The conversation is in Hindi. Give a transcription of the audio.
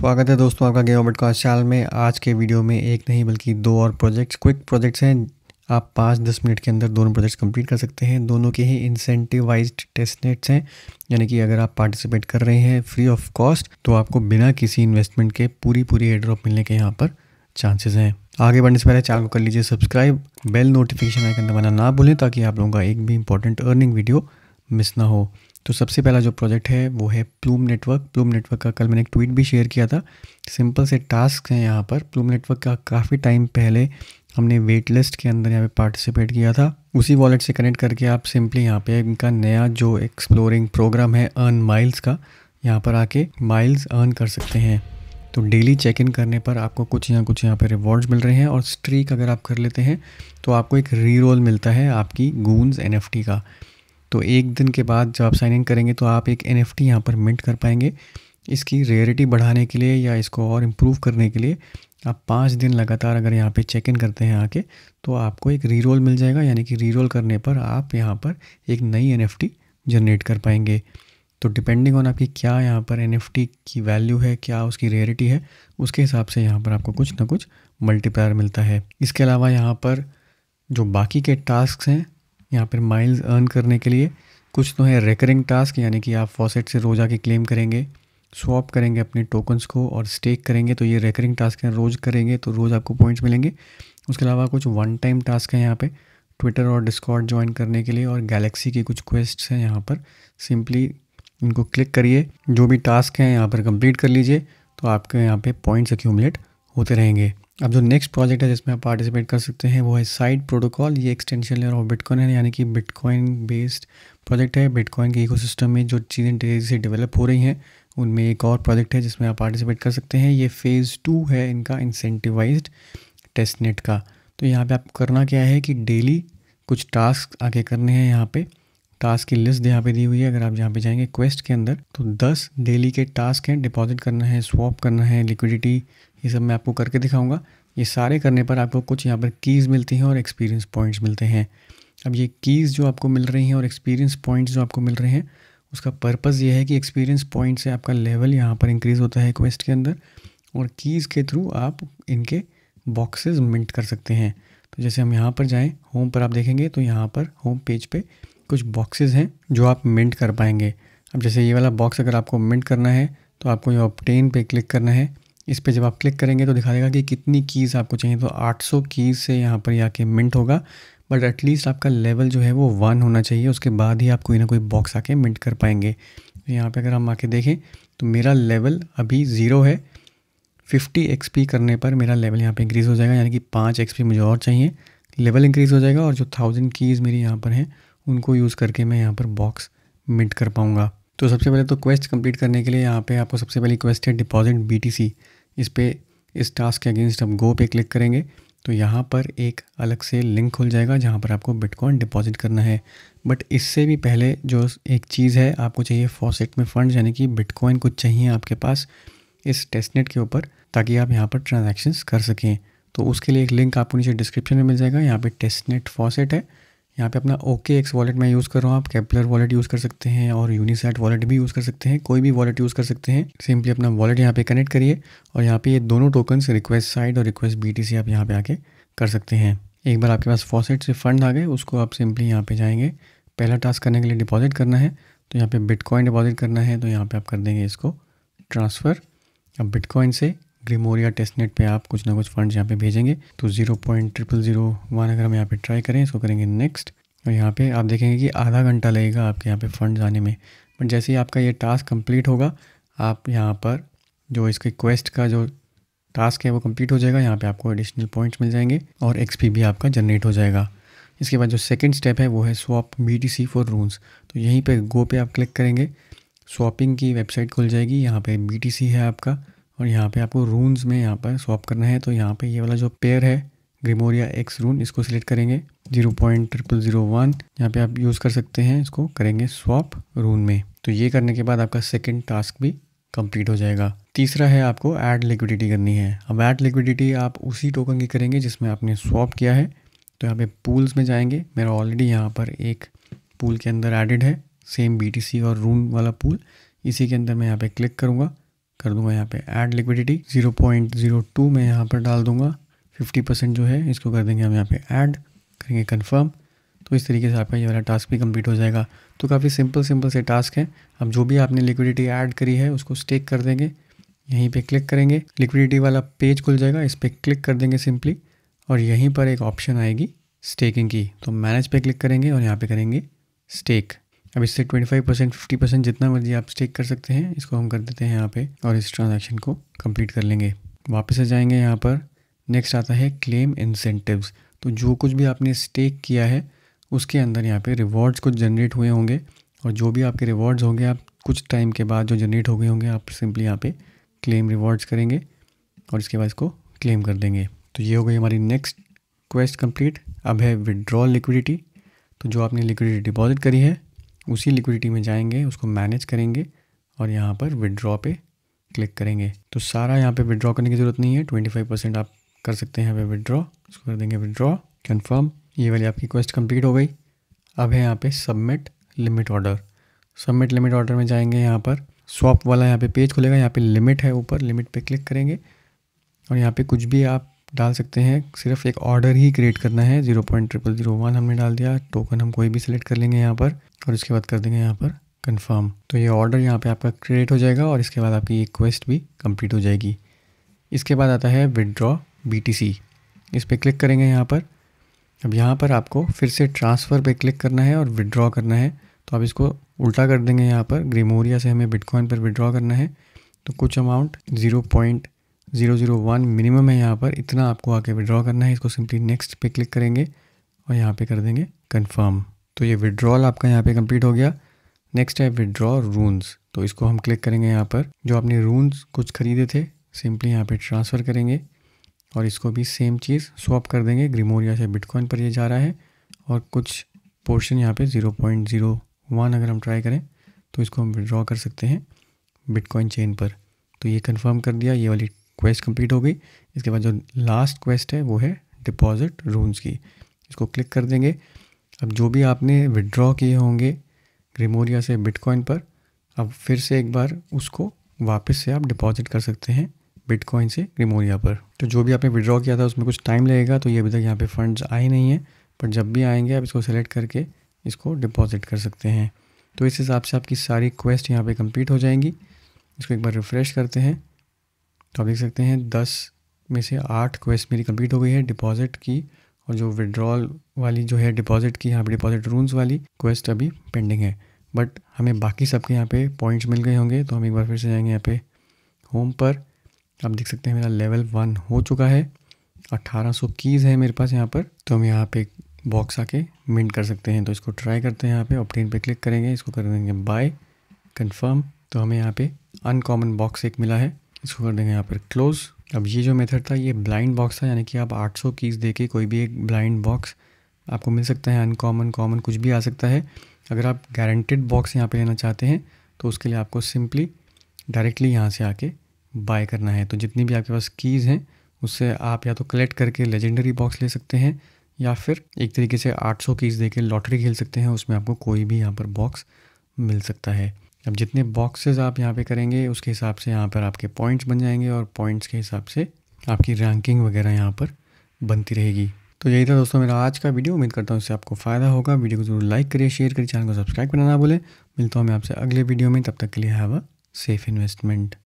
स्वागत है दोस्तों आपका ऑबिट का चैनल में आज के वीडियो में एक नहीं बल्कि दो और प्रोजेक्ट्स क्विक प्रोजेक्ट्स हैं आप पाँच दस मिनट के अंदर दोनों प्रोजेक्ट्स कंप्लीट कर सकते हैं दोनों के ही इंसेंटिवाइज टेस्टनेट्स हैं यानी कि अगर आप पार्टिसिपेट कर रहे हैं फ्री ऑफ कॉस्ट तो आपको बिना किसी इन्वेस्टमेंट के पूरी पूरी एड्रॉप मिलने के यहाँ पर चांसेस हैं आगे बढ़ने से पहले चैनल को कर लीजिए सब्सक्राइब बेल नोटिफिकेशन आइकन दबाना ना भूलें ताकि आप लोगों का एक भी इंपॉर्टेंट अर्निंग वीडियो मिस ना हो तो सबसे पहला जो प्रोजेक्ट है वो है प्लूम नेटवर्क प्लूम नेटवर्क का कल मैंने एक ट्वीट भी शेयर किया था सिंपल से टास्क हैं यहाँ पर प्लूम नेटवर्क का काफ़ी टाइम पहले हमने वेट लिस्ट के अंदर यहाँ पे पार्टिसिपेट किया था उसी वॉलेट से कनेक्ट करके आप सिंपली यहाँ पे इनका नया जो एक्सप्लोरिंग प्रोग्राम है अर्न माइल्स का यहाँ पर आके माइल्स अर्न कर सकते हैं तो डेली चेक इन करने पर आपको कुछ यहाँ कुछ यहाँ पे रिवॉर्ड्स मिल रहे हैं और स्ट्रीक अगर आप कर लेते हैं तो आपको एक री मिलता है आपकी गूंज एन का तो एक दिन के बाद जब आप साइन इन करेंगे तो आप एक एन एफ टी यहाँ पर मिंट कर पाएंगे इसकी रेयरिटी बढ़ाने के लिए या इसको और इम्प्रूव करने के लिए आप पाँच दिन लगातार अगर यहाँ पे चेक इन करते हैं आके तो आपको एक री रोल मिल जाएगा यानी कि री रोल करने पर आप यहाँ पर एक नई एन जनरेट कर पाएंगे तो डिपेंडिंग ऑन आपकी क्या यहाँ पर एन की वैल्यू है क्या उसकी रेयरिटी है उसके हिसाब से यहाँ पर आपको कुछ ना कुछ मल्टीप्लायर मिलता है इसके अलावा यहाँ पर जो बाकी के टास्क हैं यहाँ पर माइल्स अर्न करने के लिए कुछ तो है रेकरिंग टास्क यानी कि आप फॉसेट से रोज़ आके क्लेम करेंगे स्वॉप करेंगे अपने टोकन्स को और स्टेक करेंगे तो ये रेकरिंग टास्क हैं रोज़ करेंगे तो रोज़ आपको पॉइंट्स मिलेंगे उसके अलावा कुछ वन टाइम टास्क हैं यहाँ पे ट्विटर और डिस्कॉर्ड ज्वाइन करने के लिए और गैलेक्सी के कुछ क्वेस्ट्स हैं यहाँ पर सिंपली इनको क्लिक करिए जो भी टास्क हैं यहाँ पर कंप्लीट कर लीजिए तो आपके यहाँ पे पॉइंट्स एक्यूमलेट होते रहेंगे अब जो नेक्स्ट प्रोजेक्ट है जिसमें आप पार्टिसिपेट कर सकते हैं वो है साइड प्रोटोकॉल ये एक्सटेंशन लेयर ऑफ बिटकॉइन है यानी कि बिटकॉइन बेस्ड प्रोजेक्ट है बिटकॉइन के इकोसिस्टम में जो चीज़ें तेज़ी से डेवलप हो रही हैं उनमें एक और प्रोजेक्ट है जिसमें आप पार्टिसिपेट कर सकते हैं ये फ़ेज़ टू है इनका इंसेंटिवाइज टेस्ट नेट का तो यहाँ पे आप करना क्या है कि डेली कुछ टास्क आगे करने हैं यहाँ पे टास्क की लिस्ट यहाँ पे दी हुई है अगर आप यहाँ पे जाएंगे क्वेस्ट के अंदर तो 10 डेली के टास्क हैं डिपॉजिट करना है स्वॉप करना है लिक्विडिटी ये सब मैं आपको करके दिखाऊंगा ये सारे करने पर आपको कुछ यहाँ पर कीज़ मिलती हैं और एक्सपीरियंस पॉइंट्स मिलते हैं अब ये कीज़ जो आपको मिल रही हैं और एक्सपीरियंस पॉइंट्स जो आपको मिल रहे हैं उसका पर्पज़ ये है कि एक्सपीरियंस पॉइंट से आपका लेवल यहाँ पर इंक्रीज़ होता है क्वेस्ट के अंदर और कीज़ के थ्रू आप इनके बॉक्सेस मिंट कर सकते हैं तो जैसे हम यहाँ पर जाएँ होम पर आप देखेंगे तो यहाँ पर होम पेज पे कुछ बॉक्सेस हैं जो आप मिंट कर पाएंगे अब जैसे ये वाला बॉक्स अगर आपको मिंट करना है तो आपको ये ऑप्टेन पे क्लिक करना है इस पर जब आप क्लिक करेंगे तो दिखा देगा कि कितनी कीज़ आपको चाहिए तो 800 कीज़ से यहाँ पर आके मिंट होगा बट एटलीस्ट आपका लेवल जो है वो वन होना चाहिए उसके बाद ही आप कोई ना कोई बॉक्स आके मिंट कर पाएंगे तो यहाँ पे अगर हम आके देखें तो मेरा लेवल अभी ज़ीरो है 50 एक्स करने पर मेरा लेवल यहाँ पर इंक्रीज़ हो जाएगा यानी कि पाँच एक्स मुझे और चाहिए लेवल इंक्रीज़ हो जाएगा और जो थाउजेंड कीज़ मेरी यहाँ पर हैं उनको यूज़ करके मैं यहाँ पर बॉक्स मिट कर पाऊँगा तो सबसे पहले तो क्वेस्ट कंप्लीट करने के लिए यहाँ पे आपको सबसे पहली क्वेस्ट है डिपॉजिट बीटीसी इस पर इस टास्क के अगेंस्ट आप गो पे क्लिक करेंगे तो यहाँ पर एक अलग से लिंक खुल जाएगा जहाँ पर आपको बिटकॉइन डिपॉजिट करना है बट इससे भी पहले जो एक चीज़ है आपको चाहिए फॉसेट में फ़ंड यानी कि बिटकॉइन कुछ चाहिए आपके पास इस टेस्टनेट के ऊपर ताकि आप यहाँ पर ट्रांजेक्शन्स कर सकें तो उसके लिए एक लिंक आपको नीचे डिस्क्रिप्शन में मिल जाएगा यहाँ पर टेस्टनेट फॉसेट है यहाँ पे अपना ओके एक्स वॉलेट मैं यूज़ कर रहा हूँ आप कैपलर वॉलेट यूज़ कर सकते हैं और यूनिसेट वॉलेट भी यूज़ कर सकते हैं कोई भी वॉलेट यूज़ कर सकते हैं सिंपली अपना वॉलेट यहाँ पे कनेक्ट करिए और यहाँ पे ये दोनों टोकन्स रिक्वेस्ट साइड और रिक्वेस्ट बी आप यहाँ पे आके कर सकते हैं एक बार आपके पास फॉसेट से फंड आ गए उसको आप सिंपली यहाँ पर जाएंगे पहला टास्क करने के लिए डिपॉजिट करना है तो यहाँ पर बिटकॉइन डिपॉजिट करना है तो यहाँ पर आप कर देंगे इसको ट्रांसफ़र अब बिटकॉइन से ग्रीमोरिया टेस्ट नेट पर आप कुछ ना कुछ फंड्स यहाँ पे भेजेंगे तो zero point triple zero one अगर हम यहाँ पे ट्राई करें इसको करेंगे नेक्स्ट और यहाँ पे आप देखेंगे कि आधा घंटा लगेगा आपके यहाँ पे फंड आने में बट जैसे ही आपका ये टास्क कंप्लीट होगा आप यहाँ पर जो इसके क्वेस्ट का जो टास्क है वो कम्प्लीट हो जाएगा यहाँ पर आपको एडिशनल पॉइंट्स मिल जाएंगे और एक्सपी भी आपका जनरेट हो जाएगा इसके बाद जो सेकेंड स्टेप है वो है swap B T C for runes तो यहीं पर गो पे आप क्लिक करेंगे स्वॉपिंग की वेबसाइट खुल जाएगी यहाँ पे बी टी सी है आपका और यहाँ पे आपको रूनस में यहाँ पर स्वाप करना है तो यहाँ पे ये वाला जो पेयर है ग्रीमोरिया एक्स रून इसको सिलेक्ट करेंगे zero point triple zero one यहाँ पे आप यूज़ कर सकते हैं इसको करेंगे स्वाप रून में तो ये करने के बाद आपका सेकेंड टास्क भी कंप्लीट हो जाएगा तीसरा है आपको ऐड लिक्विडिटी करनी है अब ऐड लिक्विडिटी आप उसी टोकन की करेंगे जिसमें आपने स्वाप किया है तो यहाँ पे पूल्स में जाएंगे मेरा ऑलरेडी यहाँ पर एक पूल के अंदर एडिड है सेम बी और रून वाला पूल इसी के अंदर मैं यहाँ पे क्लिक करूँगा कर दूंगा यहाँ पे ऐड लिक्विडिटी 0.02 मैं यहाँ पर डाल दूंगा 50 परसेंट जो है इसको कर देंगे हम यहाँ पे ऐड करेंगे कन्फर्म तो इस तरीके से आपका ये वाला टास्क भी कंप्लीट हो जाएगा तो काफ़ी सिंपल सिंपल से टास्क है अब जो भी आपने लिक्विडिटी ऐड करी है उसको स्टेक कर देंगे यहीं पे क्लिक करेंगे लिक्विडिटी वाला पेज खुल जाएगा इस पर क्लिक कर देंगे सिंपली और यहीं पर एक ऑप्शन आएगी स्टेकिंग की तो मैनेज पे क्लिक करेंगे और यहाँ पे करेंगे स्टेक अब इससे 25 परसेंट फिफ्टी परसेंट जितना मर्जी आप स्टेक कर सकते हैं इसको हम कर देते हैं यहाँ पे और इस ट्रांजैक्शन को कंप्लीट कर लेंगे वापस आ जाएंगे यहाँ पर नेक्स्ट आता है क्लेम इंसेंटिव्स तो जो कुछ भी आपने स्टेक किया है उसके अंदर यहाँ पे रिवॉर्ड्स कुछ जनरेट हुए होंगे और जो भी आपके रिवॉर्ड्स होंगे आप कुछ टाइम के बाद जो जनरेट हो गए होंगे आप सिंपली यहाँ पर क्लेम रिवॉर्ड्स करेंगे और इसके बाद इसको क्लेम कर देंगे तो ये हो गई हमारी नेक्स्ट क्वेस्ट कंप्लीट अब है विड्रॉल लिक्विडिटी तो जो आपने लिक्विडिटी डिपॉजिट करी है उसी लिक्विडिटी में जाएंगे उसको मैनेज करेंगे और यहाँ पर विड्रॉ पे क्लिक करेंगे तो सारा यहाँ पे विड्रॉ करने की ज़रूरत नहीं है ट्वेंटी फाइव परसेंट आप कर सकते हैं यहाँ पर विड्रॉ उसको कर देंगे विड्रॉ कन्फर्म ये वाली आपकी क्वेस्ट कम्प्लीट हो गई अब है यहाँ पर submit limit order submit limit order में जाएंगे यहाँ पर स्वॉप वाला यहाँ पे पेज खुलेगा यहाँ पे लिमिट है ऊपर लिमिट पे क्लिक करेंगे और यहाँ पे कुछ भी आप डाल सकते हैं सिर्फ एक ऑर्डर ही क्रिएट करना है zero point triple zero one हमने डाल दिया टोकन हम कोई भी सिलेक्ट कर लेंगे यहाँ पर और उसके बाद कर देंगे यहाँ पर कन्फर्म तो ये ऑर्डर यहाँ पे आपका क्रिएट हो जाएगा और इसके बाद आपकी ये क्वेस्ट भी कंप्लीट हो जाएगी इसके बाद आता है विदड्रॉ बी इस पर क्लिक करेंगे यहाँ पर अब यहाँ पर आपको फिर से ट्रांसफ़र पर क्लिक करना है और विदड्रॉ करना है तो आप इसको उल्टा कर देंगे यहाँ पर ग्रीमोरिया से हमें बिटकॉइन पर विड्रॉ करना है तो कुछ amount zero point zero zero one minimum है यहाँ पर इतना आपको आके विड्रॉ करना है इसको सिंपली नेक्स्ट पे क्लिक करेंगे और यहाँ पे कर देंगे कंफर्म तो ये विड्रॉल आपका यहाँ पे कंप्लीट हो गया नेक्स्ट है विड्रॉ रूनस तो इसको हम क्लिक करेंगे यहाँ पर जो आपने रूनस कुछ ख़रीदे थे सिंपली यहाँ पर ट्रांसफ़र करेंगे और इसको भी सेम चीज़ स्वॉप कर देंगे ग्रीमोरिया से बिटकॉइन पर ये जा रहा है और कुछ पोर्शन यहाँ पे 0.01 अगर हम ट्राई करें तो इसको हम विड्रॉ कर सकते हैं बिटकॉइन चेन पर तो ये कंफर्म कर दिया ये वाली क्वेस्ट कंप्लीट हो गई इसके बाद जो लास्ट क्वेस्ट है वो है डिपॉजिट रूम्स की इसको क्लिक कर देंगे अब जो भी आपने विड्रॉ किए होंगे ग्रीमोरिया से बिटकॉइन पर अब फिर से एक बार उसको वापस से आप डिपॉजिट कर सकते हैं बिटकॉइन से ग्रीमोरिया पर तो जो भी आपने विड्रॉ किया था उसमें कुछ टाइम लगेगा तो ये अभी तक यहाँ पर फंड्स आए नहीं हैं पर जब भी आएंगे आप इसको सेलेक्ट करके इसको डिपॉजिट कर सकते हैं तो इस हिसाब से आपकी सारी क्वेस्ट यहाँ पे कंप्लीट हो जाएंगी इसको एक बार रिफ़्रेश करते हैं तो आप देख सकते हैं दस में से आठ क्वेस्ट मेरी कंप्लीट हो गई है डिपॉजिट की और जो विड्रॉल वाली जो है डिपॉजिट की यहाँ पर डिपॉजिट रूल्स वाली क्वेस्ट अभी पेंडिंग है बट हमें बाकी सबके यहाँ पे पॉइंट्स मिल गए होंगे तो हम एक बार फिर से जाएंगे यहाँ पे होम पर आप देख सकते हैं मेरा लेवल वन हो चुका है सौ कीज़ है मेरे पास यहाँ पर तो हम यहाँ पे बॉक्स आके मिंट कर सकते हैं तो इसको ट्राई करते हैं यहाँ पे ऑप्टेन पे क्लिक करेंगे इसको कर देंगे बाय कंफर्म तो हमें यहाँ पे अनकॉमन बॉक्स एक मिला है इसको कर देंगे यहाँ पर क्लोज़ अब ये जो मेथड था ये ब्लाइंड बॉक्स था यानी कि आप 800 कीज़ दे के कोई भी एक ब्लाइंड बॉक्स आपको मिल सकता है अनकॉमन कॉमन कुछ भी आ सकता है अगर आप गारंटेड बॉक्स यहाँ पे लेना चाहते हैं तो उसके लिए आपको सिंपली डायरेक्टली यहाँ से आके बाय करना है तो जितनी भी आपके पास कीज़ हैं उससे आप या तो कलेक्ट करके लेजेंडरी बॉक्स ले सकते हैं या फिर एक तरीके से आठ कीज़ दे के लॉटरी खेल सकते हैं उसमें आपको कोई भी यहाँ पर बॉक्स मिल सकता है अब जितने बॉक्सेस आप यहाँ पे करेंगे उसके हिसाब से यहाँ पर आपके पॉइंट्स बन जाएंगे और पॉइंट्स के हिसाब से आपकी रैंकिंग वगैरह यहाँ पर बनती रहेगी तो यही था दोस्तों मेरा आज का वीडियो उम्मीद करता हूँ इससे आपको फ़ायदा होगा वीडियो को जरूर लाइक करिए शेयर करिए चैनल को सब्सक्राइब करना ना भूलें मिलता हूँ मैं आपसे अगले वीडियो में तब तक के लिए हैव अ सेफ इन्वेस्टमेंट